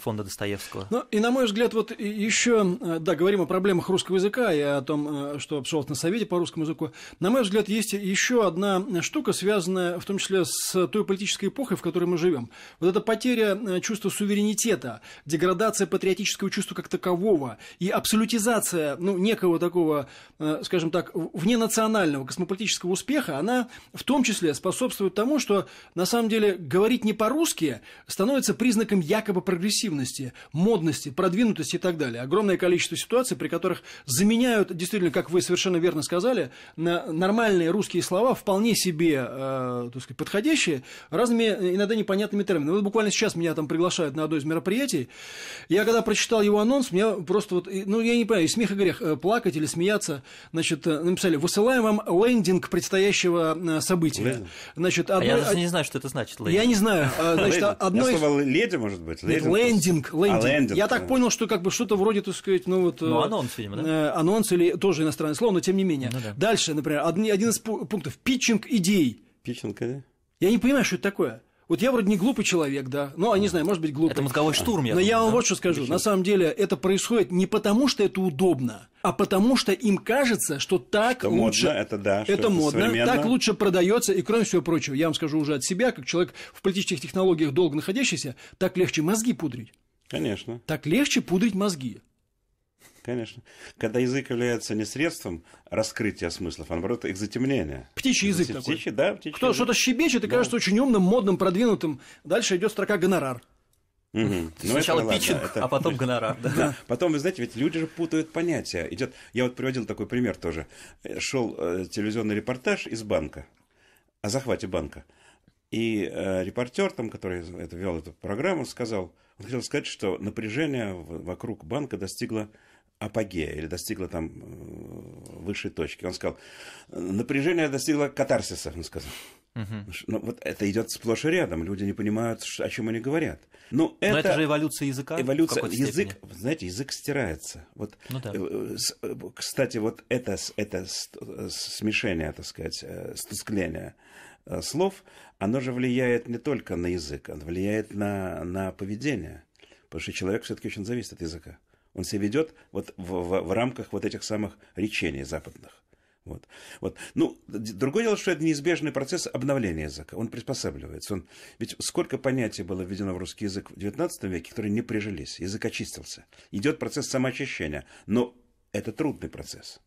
фонда Достоевского. Ну, и на мой взгляд, вот еще, э, да, говорим о проблемах русского языка и о том, э, что обсуждалось на Совете по русскому языку. На мой взгляд, есть еще одна штука, связанная в том числе с той политической эпохой, в которой мы живем. Вот эта потеря э, чувства суверенитета, деградация патриотического чувства как такового и абсолютизация, ну, некого такого, скажем так, вненационального космополитического успеха, она в том числе способствует тому, что на самом деле говорить не по-русски становится признаком якобы прогрессивности прогрессивности, модности, продвинутости и так далее. Огромное количество ситуаций, при которых заменяют, действительно, как вы совершенно верно сказали, на нормальные русские слова, вполне себе э, так сказать, подходящие, разными э, иногда непонятными терминами. Вот буквально сейчас меня там приглашают на одно из мероприятий. Я когда прочитал его анонс, меня просто вот, ну, я не понимаю, и смех и грех, э, плакать или смеяться, значит, э, написали, высылаем вам лендинг предстоящего события. Лендинг. Значит, одно... а я даже не знаю, что это значит, лендинг. Я не знаю. Значит, одно... Я слово леди, может быть? Леди, лендинг, лендинг. А, лендинг. Я так понял, что как бы что-то вроде, так сказать, ну вот... Ну, э, анонс, видимо, да? Э, анонс или тоже иностранное слово, но тем не менее. Ну, да. Дальше, например, один, один из пунктов – питчинг идей. Питчинг, да? Я не понимаю, что это такое. Вот я вроде не глупый человек, да. Ну, а не знаю, может быть, глупый. Это мозговой штурм, я Но думаю, я вам да? вот что скажу. Решил. На самом деле это происходит не потому, что это удобно, а потому что им кажется, что так что лучше. Модно, это да. Это модно, так лучше продается. И кроме всего прочего, я вам скажу уже от себя, как человек в политических технологиях долго находящийся, так легче мозги пудрить. Конечно. Так легче пудрить мозги. Конечно. Когда язык является не средством раскрытия смыслов, а наоборот, их затемнения. Птичий язык Затем, такой. Птичий, да, птичий Кто язык. что-то щебечет и да. кажется очень умным, модным, продвинутым. Дальше идет строка гонорар. Угу. Сначала это, питчинг, ладно, это... а потом гонорар. Да. да. Потом, вы знаете, ведь люди же путают понятия. Идет... Я вот приводил такой пример тоже. Э, шел э, телевизионный репортаж из банка, о захвате банка. И э, репортер, там, который это, вел эту программу, сказал, он хотел сказать, что напряжение вокруг банка достигло апогея или достигла там э, высшей точки. Он сказал, напряжение достигло катарсиса, он сказал. Угу. Ну, вот это идет сплошь и рядом. Люди не понимают, о чем они говорят. Ну, Но, Но это, же эволюция языка. Эволюция язык, степени. знаете, язык стирается. Вот, ну, да. Э, э, кстати, вот это, это смешение, так сказать, стускление слов, оно же влияет не только на язык, оно влияет на, на поведение. Потому что человек все-таки очень зависит от языка. Он себя ведет вот в, в, в рамках вот этих самых речений западных. Вот. Вот. Ну, другое дело, что это неизбежный процесс обновления языка. Он приспосабливается. Он... Ведь сколько понятий было введено в русский язык в XIX веке, которые не прижились. Язык очистился. Идет процесс самоочищения. Но это трудный процесс.